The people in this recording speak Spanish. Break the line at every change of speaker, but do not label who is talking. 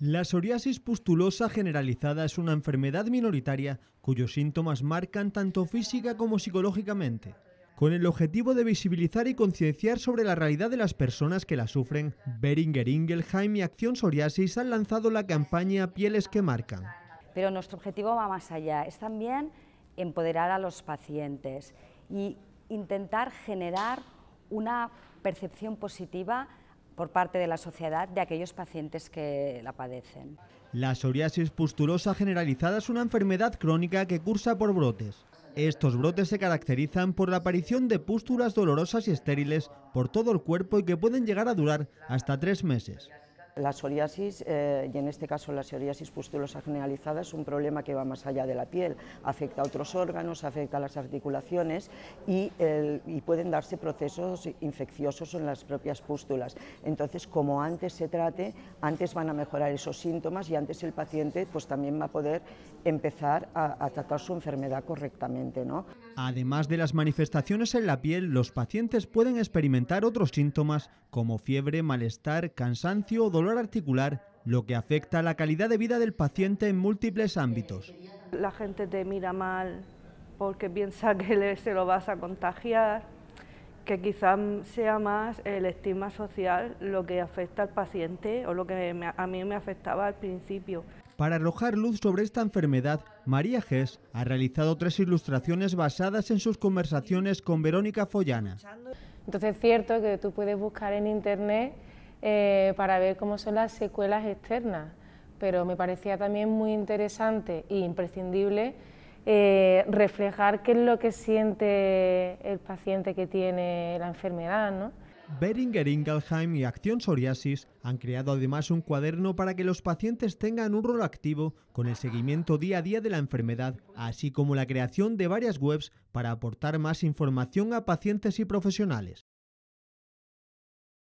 La psoriasis pustulosa generalizada es una enfermedad minoritaria cuyos síntomas marcan tanto física como psicológicamente. Con el objetivo de visibilizar y concienciar sobre la realidad de las personas que la sufren, Beringer Ingelheim y Acción Psoriasis han lanzado la campaña Pieles que Marcan.
Pero nuestro objetivo va más allá, es también empoderar a los pacientes y intentar generar una percepción positiva por parte de la sociedad de aquellos pacientes que la padecen.
La psoriasis pustulosa generalizada es una enfermedad crónica que cursa por brotes. Estos brotes se caracterizan por la aparición de pústulas dolorosas y estériles por todo el cuerpo y que pueden llegar a durar hasta tres meses.
La psoriasis, eh, y en este caso la psoriasis pustulosa generalizada, es un problema que va más allá de la piel, afecta a otros órganos, afecta a las articulaciones y, pueden darse procesos infecciosos en las propias pústulas. Entonces, como antes se trate, antes van a mejorar esos síntomas y antes el paciente pues, también va a poder empezar a, tratar su enfermedad correctamente. ¿no?
Además de las manifestaciones en la piel, los pacientes pueden experimentar otros síntomas como fiebre, malestar, cansancio o dolor articular lo que afecta a la calidad de vida del paciente en múltiples ámbitos.
La gente te mira mal porque piensa que se lo vas a contagiar, que quizás sea más el estigma social lo que afecta al paciente o lo que a mí me afectaba al principio.
Para arrojar luz sobre esta enfermedad, María Gess ha realizado tres ilustraciones basadas en sus conversaciones con Verónica Follana.
Entonces es cierto que tú puedes buscar en internet eh, para ver cómo son las secuelas externas, pero me parecía también muy interesante e imprescindible eh, reflejar qué es lo que siente el paciente que tiene la enfermedad.
Beringer Ingelheim y Acción Psoriasis han creado además un cuaderno para que los pacientes tengan un rol activo con el seguimiento día a día de la enfermedad, así como la creación de varias webs para aportar más información a pacientes y profesionales.